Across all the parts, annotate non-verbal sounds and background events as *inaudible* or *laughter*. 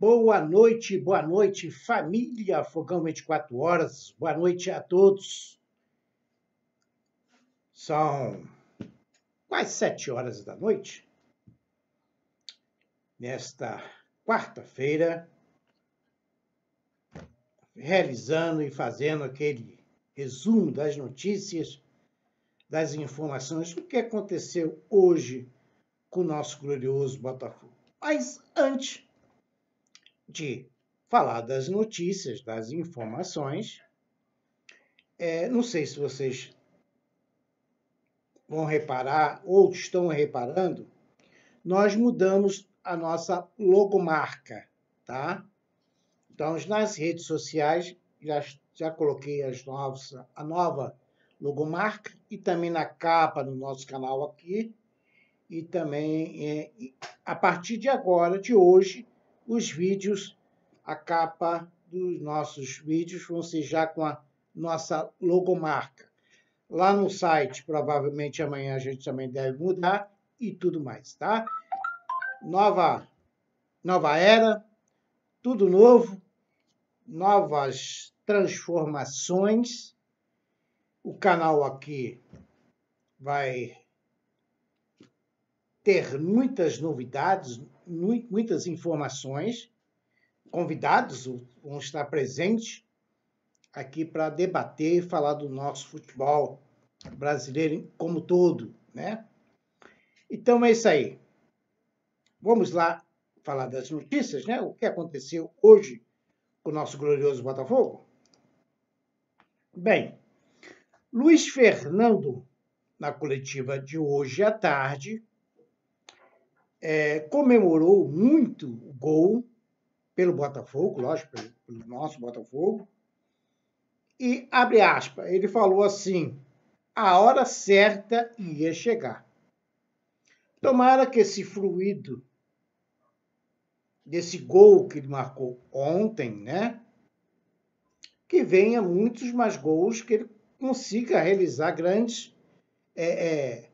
Boa noite, boa noite, família Fogão 24 Horas, boa noite a todos. São quase sete horas da noite, nesta quarta-feira, realizando e fazendo aquele resumo das notícias, das informações do que aconteceu hoje com o nosso glorioso Botafogo. Mas antes de falar das notícias, das informações. É, não sei se vocês vão reparar ou estão reparando, nós mudamos a nossa logomarca, tá? Então, nas redes sociais, já, já coloquei as novas, a nova logomarca e também na capa do nosso canal aqui. E também, é, a partir de agora, de hoje, os vídeos, a capa dos nossos vídeos vão ser já com a nossa logomarca. Lá no site, provavelmente amanhã a gente também deve mudar e tudo mais, tá? Nova, nova era, tudo novo, novas transformações. O canal aqui vai ter muitas novidades, muitas informações, convidados vão estar presentes aqui para debater e falar do nosso futebol brasileiro como todo, né? Então é isso aí. Vamos lá falar das notícias, né? O que aconteceu hoje com o nosso glorioso Botafogo? Bem, Luiz Fernando, na coletiva de hoje à tarde, é, comemorou muito o gol pelo Botafogo, lógico, pelo, pelo nosso Botafogo. E, abre aspas, ele falou assim: a hora certa ia chegar. Tomara que esse fluido desse gol que ele marcou ontem, né? Que venha muitos mais gols, que ele consiga realizar grandes é, é,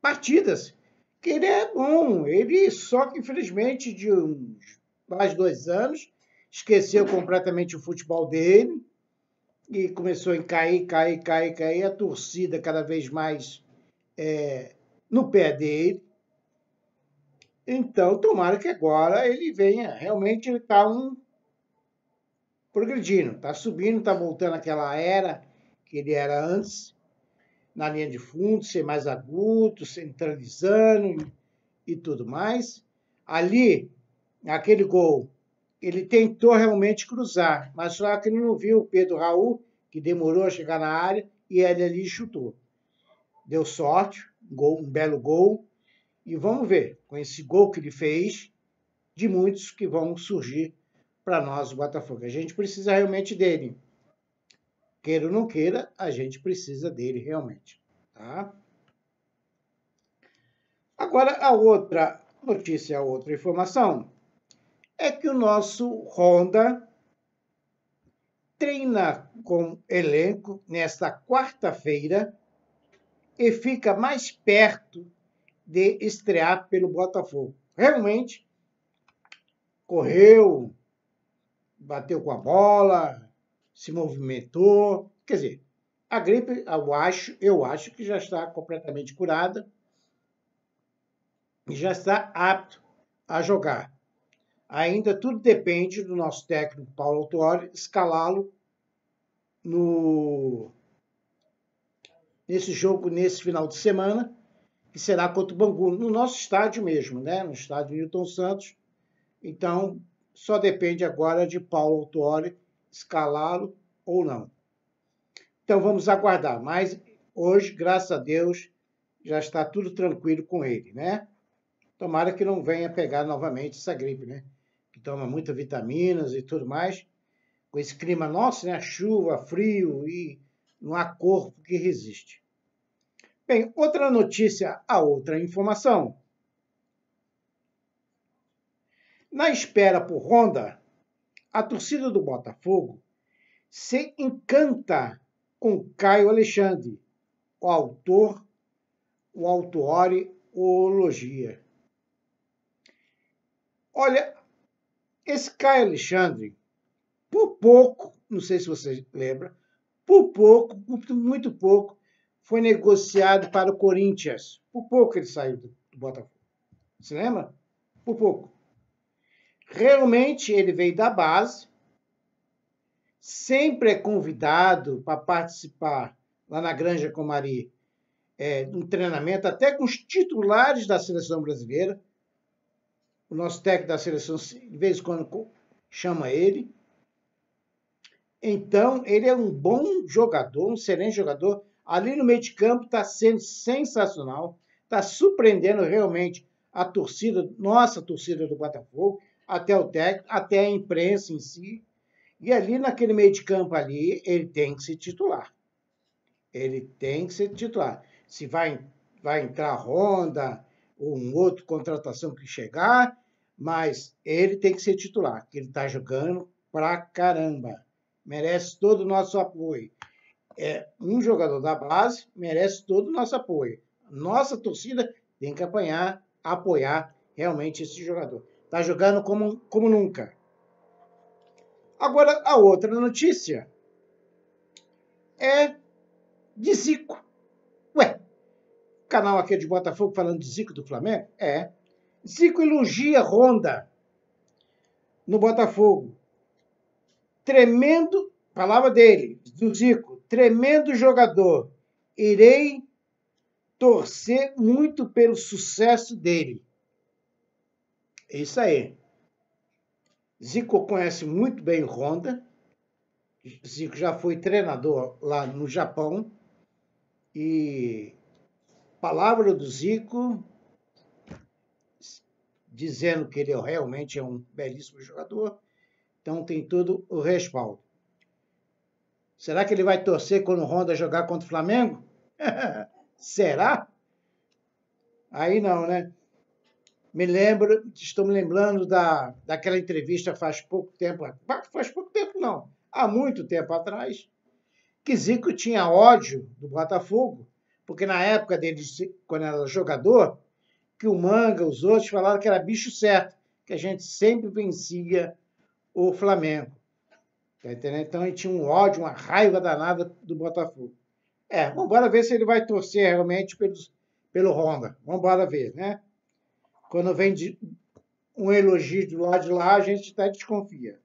partidas que ele é bom. Ele só que, infelizmente, de uns mais dois anos, esqueceu completamente o futebol dele e começou a cair, cair, cair, cair. A torcida cada vez mais é, no pé dele. Então, tomara que agora ele venha. Realmente, ele está um progredindo, está subindo, está voltando àquela era que ele era antes na linha de fundo, ser mais agudo, centralizando e tudo mais. Ali, naquele gol, ele tentou realmente cruzar, mas só que ele não viu o Pedro Raul, que demorou a chegar na área, e ele ali chutou. Deu sorte, gol, um belo gol. E vamos ver, com esse gol que ele fez, de muitos que vão surgir para nós, o Botafogo. A gente precisa realmente dele. Queira ou não queira, a gente precisa dele realmente. Tá? Agora, a outra notícia, a outra informação é que o nosso Honda treina com elenco nesta quarta-feira e fica mais perto de estrear pelo Botafogo. Realmente correu, bateu com a bola, se movimentou. Quer dizer, a gripe, eu acho, eu acho que já está completamente curada e já está apto a jogar. Ainda tudo depende do nosso técnico Paulo Autori escalá-lo no nesse jogo nesse final de semana, que será contra o Bangu, no nosso estádio mesmo, né? No estádio Newton Santos. Então, só depende agora de Paulo Autori escalá-lo ou não. Então vamos aguardar, mas hoje, graças a Deus, já está tudo tranquilo com ele, né? Tomara que não venha pegar novamente essa gripe, né? Que toma muitas vitaminas e tudo mais. Com esse clima nosso, né? Chuva, frio e não há corpo que resiste. Bem, outra notícia, a outra informação. Na espera por Honda, a torcida do Botafogo se encanta com Caio Alexandre, o autor, o autore, o Olha, esse Caio Alexandre, por pouco, não sei se você lembra, por pouco, muito, pouco, foi negociado para o Corinthians. Por pouco ele saiu do Botafogo. Você lembra? Por pouco. Realmente ele veio da base, sempre é convidado para participar lá na Granja Comari é, um treinamento, até com os titulares da seleção brasileira. O nosso técnico da seleção, de vez em quando, chama ele. Então, ele é um bom jogador, um excelente jogador. Ali no meio de campo está sendo sensacional, está surpreendendo realmente a torcida, nossa torcida do Botafogo até o técnico, até a imprensa em si. E ali naquele meio de campo ali, ele tem que se titular. Ele tem que se titular. Se vai, vai entrar Ronda ou um outro contratação que chegar, mas ele tem que ser titular, que ele está jogando pra caramba. Merece todo o nosso apoio. É, um jogador da base merece todo o nosso apoio. Nossa torcida tem que apanhar, apoiar realmente esse jogador. Tá jogando como, como nunca. Agora, a outra notícia é de Zico. Ué, canal aqui de Botafogo falando de Zico do Flamengo? É. Zico elogia Ronda no Botafogo. Tremendo, palavra dele, do Zico, tremendo jogador. Irei torcer muito pelo sucesso dele. É isso aí. Zico conhece muito bem Honda. Zico já foi treinador lá no Japão. E palavra do Zico dizendo que ele realmente é um belíssimo jogador. Então tem todo o respaldo. Será que ele vai torcer quando o Honda jogar contra o Flamengo? *laughs* Será? Aí não, né? me lembro, estou me lembrando da, daquela entrevista faz pouco tempo, faz pouco tempo não, há muito tempo atrás, que Zico tinha ódio do Botafogo, porque na época dele, quando era jogador, que o Manga, os outros falaram que era bicho certo, que a gente sempre vencia o Flamengo. Tá então ele tinha um ódio, uma raiva danada do Botafogo. É, vamos ver se ele vai torcer realmente pelo pelo Honda. Vamos ver, né? Quando vem de um elogio do lado de lá, a gente até desconfia.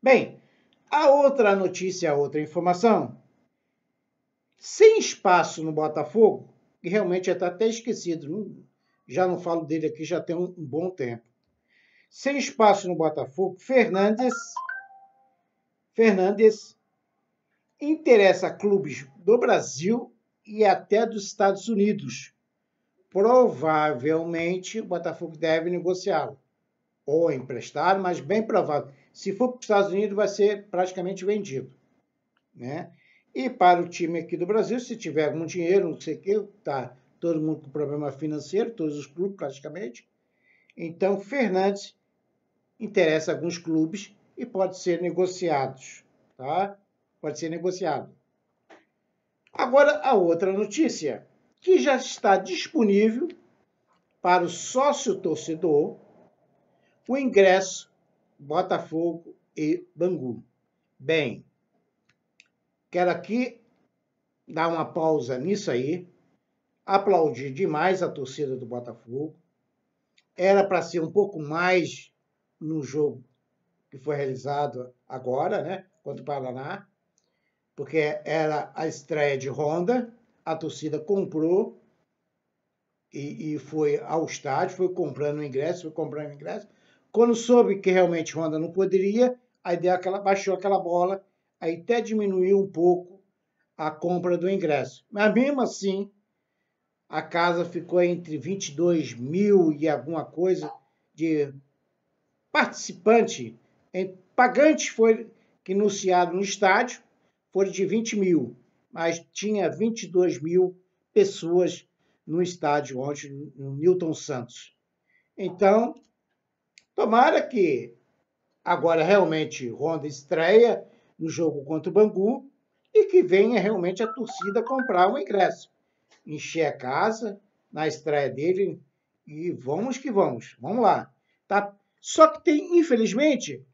Bem, a outra notícia, a outra informação. Sem espaço no Botafogo, que realmente está é até esquecido, já não falo dele aqui, já tem um bom tempo. Sem espaço no Botafogo, Fernandes, Fernandes interessa clubes do Brasil e até dos Estados Unidos provavelmente o Botafogo deve negociá-lo ou emprestar, mas bem provável. Se for para os Estados Unidos, vai ser praticamente vendido, né? E para o time aqui do Brasil, se tiver algum dinheiro, não sei o que, tá todo mundo com problema financeiro, todos os clubes praticamente. Então, Fernandes interessa alguns clubes e pode ser negociados, tá? Pode ser negociado. Agora, a outra notícia que já está disponível para o sócio torcedor o ingresso Botafogo e Bangu. Bem, quero aqui dar uma pausa nisso aí, aplaudir demais a torcida do Botafogo. Era para ser um pouco mais no jogo que foi realizado agora, né, contra o Paraná, porque era a estreia de Honda a torcida comprou e, e foi ao estádio, foi comprando ingresso, foi comprando ingresso. Quando soube que realmente Honda não poderia, aí deu aquela, baixou aquela bola, aí até diminuiu um pouco a compra do ingresso. Mas mesmo assim, a casa ficou entre 22 mil e alguma coisa de participante, pagantes foi que anunciado no estádio, foi de 20 mil mas tinha 22 mil pessoas no estádio ontem, no Newton Santos. Então, tomara que agora realmente Ronda estreia no jogo contra o Bangu e que venha realmente a torcida comprar o um ingresso. Encher a casa na estreia dele e vamos que vamos, vamos lá. Tá? Só que tem, infelizmente,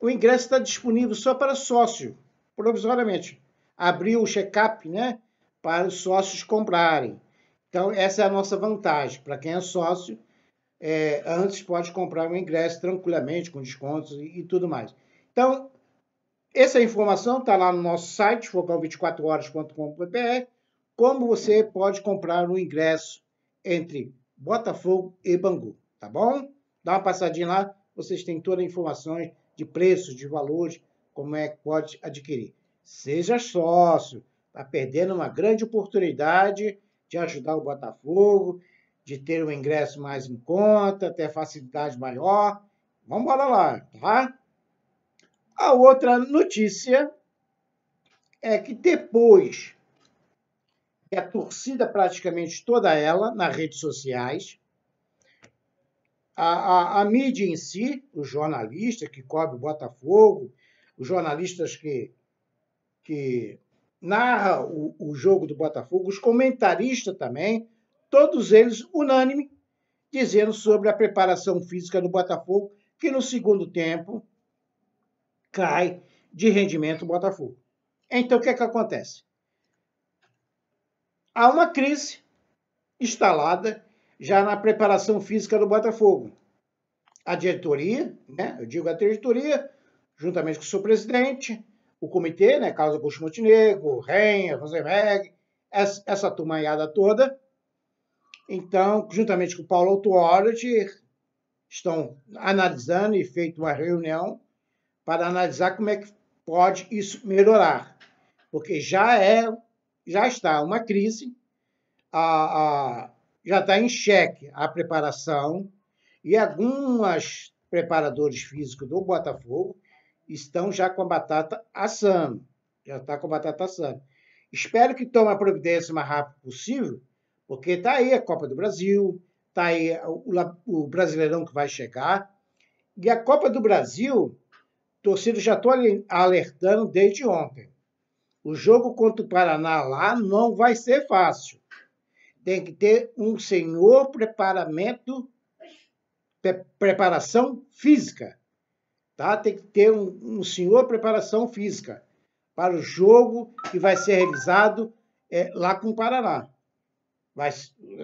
o ingresso está disponível só para sócio, provisoriamente abriu o check-up né, para os sócios comprarem. Então, essa é a nossa vantagem. Para quem é sócio, é, antes pode comprar um ingresso tranquilamente, com descontos e, e tudo mais. Então, essa informação está lá no nosso site, focal 24 horascombr como você pode comprar um ingresso entre Botafogo e Bangu, tá bom? Dá uma passadinha lá, vocês têm todas as informações de preços, de valores, como é que pode adquirir. Seja sócio. Está perdendo uma grande oportunidade de ajudar o Botafogo, de ter um ingresso mais em conta, ter facilidade maior. Vamos embora lá, tá? A outra notícia é que depois que a torcida, praticamente toda ela, nas redes sociais, a, a, a mídia em si, os jornalistas que cobre o Botafogo, os jornalistas que que narra o, o jogo do Botafogo, os comentaristas também, todos eles unânime, dizendo sobre a preparação física do Botafogo, que no segundo tempo cai de rendimento o Botafogo. Então, o que é que acontece? Há uma crise instalada já na preparação física do Botafogo. A diretoria, né? eu digo a diretoria, juntamente com o seu presidente, o comitê, né, Carlos Augusto Montenegro, Renha, Rosenberg, essa, essa turmanhada toda. Então, juntamente com o Paulo Autuorit, estão analisando e feito uma reunião para analisar como é que pode isso melhorar. Porque já é, já está uma crise, a, a já está em xeque a preparação e alguns preparadores físicos do Botafogo estão já com a batata assando. Já está com a batata assando. Espero que tome a providência o mais rápido possível, porque está aí a Copa do Brasil, está aí o, Brasileirão que vai chegar. E a Copa do Brasil, torcida já estou alertando desde ontem. O jogo contra o Paraná lá não vai ser fácil. Tem que ter um senhor preparamento, pre preparação física Tá? Tem que ter um, um senhor preparação física para o jogo que vai ser realizado é, lá com o Paraná. Vai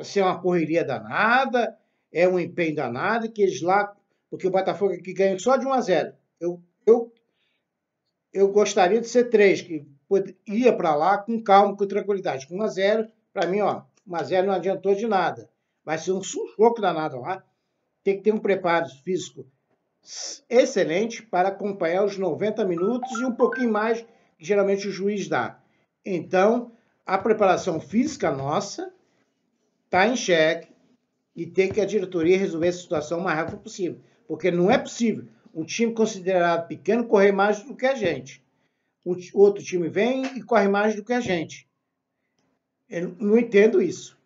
ser uma correria danada, é um empenho danado, que eles lá, porque o Botafogo aqui ganhou só de 1 a 0. Eu, eu, eu gostaria de ser 3, que ia para lá com calma, com tranquilidade. Com 1 a 0, para mim, ó, 1 a 0 não adiantou de nada. Vai ser um sufoco danado lá. Tem que ter um preparo físico excelente para acompanhar os 90 minutos e um pouquinho mais que geralmente o juiz dá. Então, a preparação física nossa está em xeque e tem que a diretoria resolver essa situação o mais rápido possível. Porque não é possível um time considerado pequeno correr mais do que a gente. O outro time vem e corre mais do que a gente. Eu não entendo isso.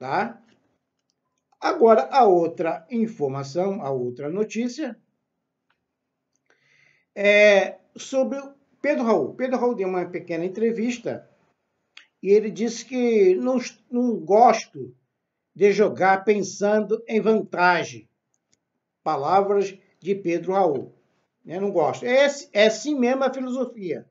Tá? Agora, a outra informação, a outra notícia, é sobre Pedro Raul. Pedro Raul deu uma pequena entrevista e ele disse que não, não gosto de jogar pensando em vantagem. Palavras de Pedro Raul. Eu né? não gosto. É, é assim mesmo a filosofia.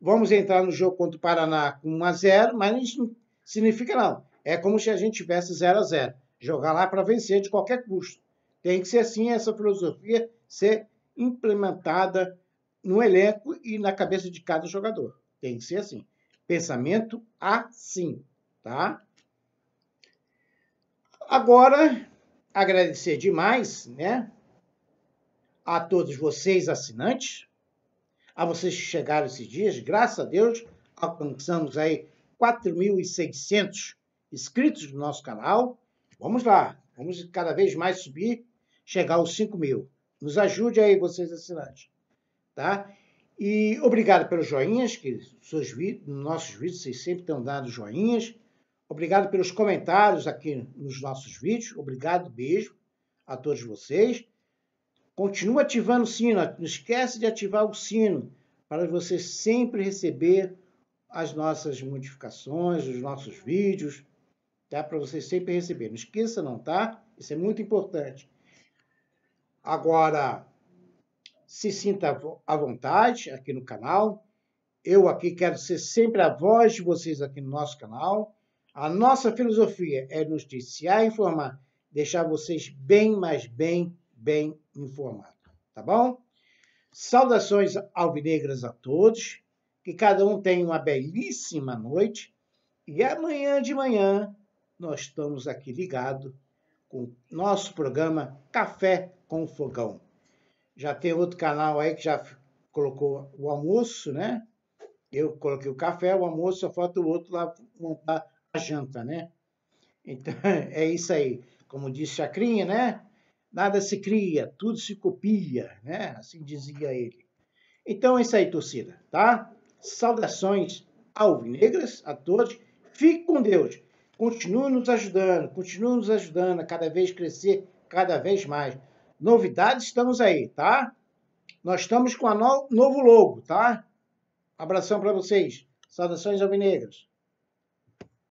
Vamos entrar no jogo contra o Paraná com 1 a 0 mas não significa não. É como se a gente tivesse 0 a 0 jogar lá para vencer de qualquer custo. Tem que ser assim essa filosofia ser implementada no elenco e na cabeça de cada jogador. Tem que ser assim. Pensamento assim, tá? Agora, agradecer demais, né? A todos vocês assinantes, a vocês que chegaram esses dias, graças a Deus, alcançamos aí 4.600 inscritos no nosso canal. Vamos lá, vamos cada vez mais subir, chegar aos 5 mil. Nos ajude aí, vocês assinantes. Tá? E obrigado pelos joinhas, que seus vídeos, nossos vídeos vocês sempre têm dado joinhas. Obrigado pelos comentários aqui nos nossos vídeos. Obrigado, beijo a todos vocês. Continua ativando o sino, não esquece de ativar o sino para você sempre receber as nossas modificações, os nossos vídeos tá? Para você sempre receber. Não esqueça não, tá? Isso é muito importante. Agora, se sinta à vontade aqui no canal. Eu aqui quero ser sempre a voz de vocês aqui no nosso canal. A nossa filosofia é nos noticiar e informar, deixar vocês bem, mas bem, bem informados, tá bom? Saudações alvinegras a todos, que cada um tenha uma belíssima noite e amanhã de manhã nós estamos aqui ligado com nosso programa Café com Fogão. Já tem outro canal aí que já colocou o almoço, né? Eu coloquei o café, o almoço, só falta o outro lá montar a janta, né? Então, *laughs* é isso aí. Como disse Chacrinha, né? Nada se cria, tudo se copia, né? Assim dizia ele. Então é isso aí, torcida, tá? Saudações alvinegras a todos. Fique com Deus. Continue nos ajudando, continue nos ajudando a cada vez crescer, cada vez mais. Novidades estamos aí, tá? Nós estamos com a no... novo logo, tá? Abração para vocês. Saudações alvinegros.